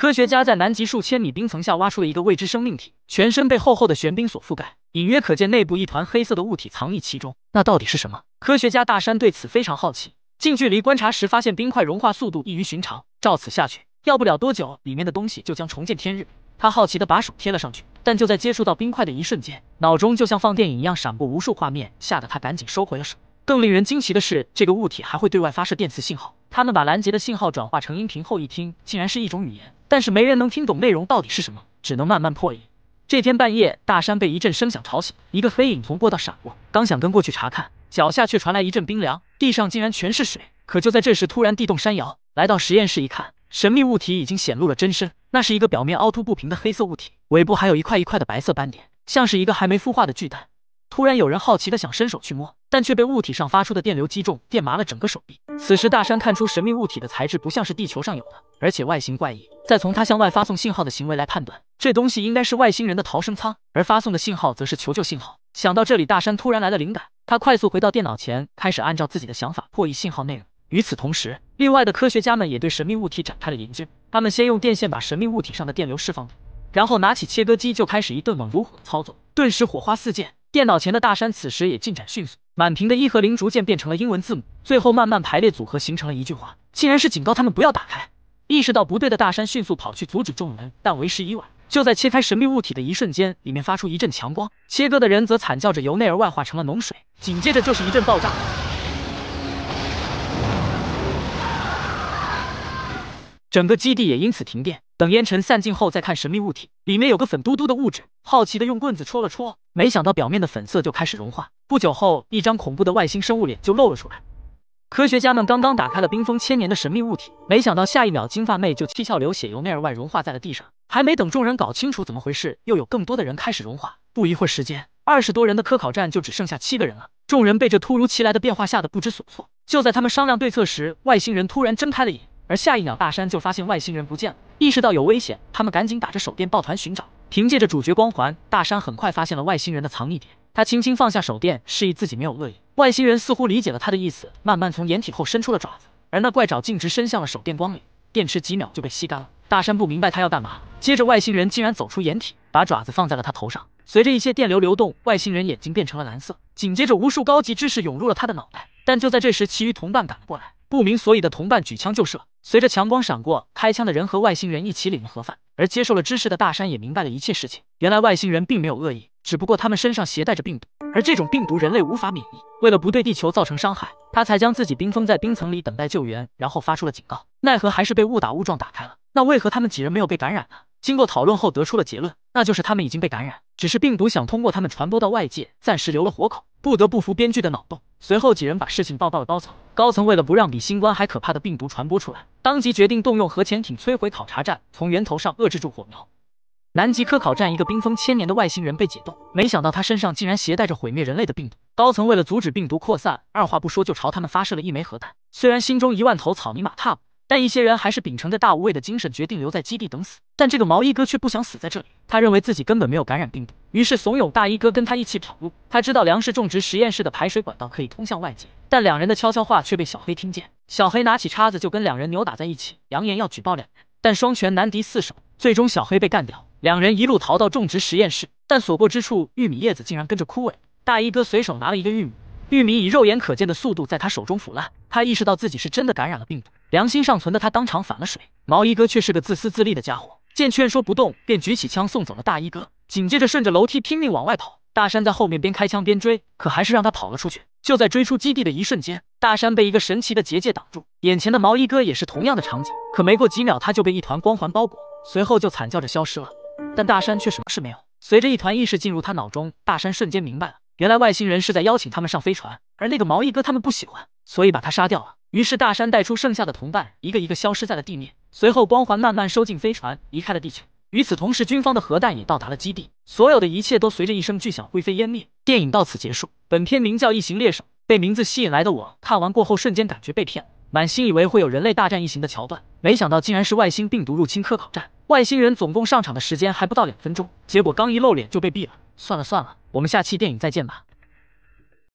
科学家在南极数千米冰层下挖出了一个未知生命体，全身被厚厚的玄冰所覆盖，隐约可见内部一团黑色的物体藏匿其中。那到底是什么？科学家大山对此非常好奇。近距离观察时，发现冰块融化速度异于寻常，照此下去，要不了多久，里面的东西就将重见天日。他好奇地把手贴了上去，但就在接触到冰块的一瞬间，脑中就像放电影一样闪过无数画面，吓得他赶紧收回了手。更令人惊奇的是，这个物体还会对外发射电磁信号。他们把拦截的信号转化成音频后一听，竟然是一种语言。但是没人能听懂内容到底是什么，只能慢慢破译。这天半夜，大山被一阵声响吵醒，一个黑影从过道闪过，刚想跟过去查看，脚下却传来一阵冰凉，地上竟然全是水。可就在这时，突然地动山摇，来到实验室一看，神秘物体已经显露了真身，那是一个表面凹凸不平的黑色物体，尾部还有一块一块的白色斑点，像是一个还没孵化的巨蛋。突然有人好奇的想伸手去摸，但却被物体上发出的电流击中，电麻了整个手臂。此时大山看出神秘物体的材质不像是地球上有的，而且外形怪异。再从他向外发送信号的行为来判断，这东西应该是外星人的逃生舱，而发送的信号则是求救信号。想到这里，大山突然来了灵感，他快速回到电脑前，开始按照自己的想法破译信号内容。与此同时，另外的科学家们也对神秘物体展开了研究。他们先用电线把神秘物体上的电流释放，然后拿起切割机就开始一顿猛如虎的操作，顿时火花四溅。电脑前的大山此时也进展迅速，满屏的一和零逐渐变成了英文字母，最后慢慢排列组合形成了一句话，竟然是警告他们不要打开。意识到不对的大山迅速跑去阻止众人，但为时已晚。就在切开神秘物体的一瞬间，里面发出一阵强光，切割的人则惨叫着由内而外化成了脓水，紧接着就是一阵爆炸，整个基地也因此停电。等烟尘散尽后再看神秘物体，里面有个粉嘟嘟的物质，好奇的用棍子戳了戳，没想到表面的粉色就开始融化。不久后，一张恐怖的外星生物脸就露了出来。科学家们刚刚打开了冰封千年的神秘物体，没想到下一秒金发妹就七窍流血，由内而外融化在了地上。还没等众人搞清楚怎么回事，又有更多的人开始融化。不一会儿时间，二十多人的科考站就只剩下七个人了。众人被这突如其来的变化吓得不知所措。就在他们商量对策时，外星人突然睁开了眼，而下一秒大山就发现外星人不见了。意识到有危险，他们赶紧打着手电抱团寻找。凭借着主角光环，大山很快发现了外星人的藏匿点。他轻轻放下手电，示意自己没有恶意。外星人似乎理解了他的意思，慢慢从掩体后伸出了爪子，而那怪爪径直伸向了手电光里，电池几秒就被吸干了。大山不明白他要干嘛。接着，外星人竟然走出掩体，把爪子放在了他头上。随着一些电流流动，外星人眼睛变成了蓝色。紧接着，无数高级知识涌入了他的脑袋。但就在这时，其余同伴赶了过来，不明所以的同伴举枪就射。随着强光闪过，开枪的人和外星人一起领了盒饭。而接受了知识的大山也明白了一切事情。原来外星人并没有恶意，只不过他们身上携带着病毒，而这种病毒人类无法免疫。为了不对地球造成伤害，他才将自己冰封在冰层里等待救援，然后发出了警告。奈何还是被误打误撞打开了。那为何他们几人没有被感染呢？经过讨论后得出了结论，那就是他们已经被感染，只是病毒想通过他们传播到外界，暂时留了活口。不得不服编剧的脑洞。随后几人把事情报到了高层，高层为了不让比新冠还可怕的病毒传播出来，当即决定动用核潜艇摧毁考察站，从源头上遏制住火苗。南极科考站一个冰封千年的外星人被解冻，没想到他身上竟然携带着毁灭人类的病毒。高层为了阻止病毒扩散，二话不说就朝他们发射了一枚核弹。虽然心中一万头草泥马踏步。但一些人还是秉承着大无畏的精神，决定留在基地等死。但这个毛衣哥却不想死在这里，他认为自己根本没有感染病毒，于是怂恿大衣哥跟他一起跑路。他知道粮食种植实验室的排水管道可以通向外界，但两人的悄悄话却被小黑听见。小黑拿起叉子就跟两人扭打在一起，扬言要举报两人。但双拳难敌四手，最终小黑被干掉。两人一路逃到种植实验室，但所过之处玉米叶子竟然跟着枯萎。大衣哥随手拿了一个玉米，玉米以肉眼可见的速度在他手中腐烂。他意识到自己是真的感染了病毒。良心尚存的他当场反了水，毛衣哥却是个自私自利的家伙，见劝说不动，便举起枪送走了大衣哥，紧接着顺着楼梯拼命往外跑。大山在后面边开枪边追，可还是让他跑了出去。就在追出基地的一瞬间，大山被一个神奇的结界挡住，眼前的毛衣哥也是同样的场景，可没过几秒，他就被一团光环包裹，随后就惨叫着消失了。但大山却什么事没有，随着一团意识进入他脑中，大山瞬间明白了，原来外星人是在邀请他们上飞船，而那个毛衣哥他们不喜欢，所以把他杀掉了。于是大山带出剩下的同伴，一个一个消失在了地面。随后光环慢慢收进飞船，离开了地球。与此同时，军方的核弹也到达了基地，所有的一切都随着一声巨响灰飞烟灭。电影到此结束。本片名叫《异形猎手》，被名字吸引来的我，看完过后瞬间感觉被骗，满心以为会有人类大战异形的桥段，没想到竟然是外星病毒入侵科考站，外星人总共上场的时间还不到两分钟，结果刚一露脸就被毙了。算了算了，我们下期电影再见吧。